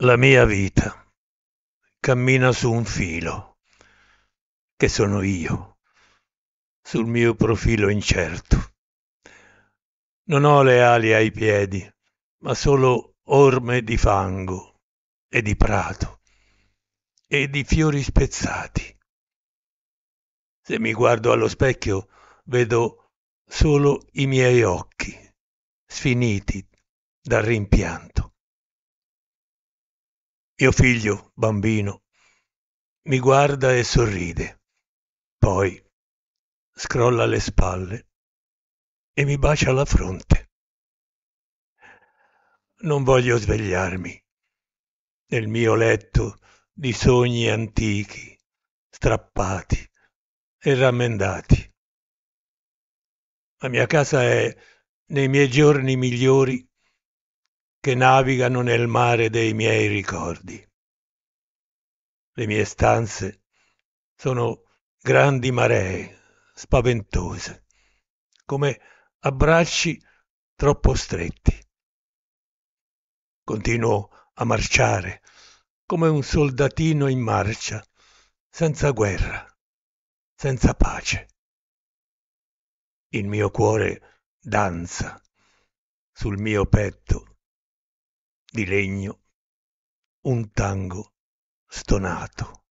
La mia vita cammina su un filo, che sono io, sul mio profilo incerto. Non ho le ali ai piedi, ma solo orme di fango e di prato e di fiori spezzati. Se mi guardo allo specchio vedo solo i miei occhi, sfiniti dal rimpianto. Mio figlio, bambino, mi guarda e sorride, poi scrolla le spalle e mi bacia la fronte. Non voglio svegliarmi nel mio letto di sogni antichi, strappati e rammendati. La mia casa è nei miei giorni migliori che navigano nel mare dei miei ricordi. Le mie stanze sono grandi maree, spaventose, come abbracci troppo stretti. Continuo a marciare come un soldatino in marcia, senza guerra, senza pace. Il mio cuore danza sul mio petto di legno un tango stonato.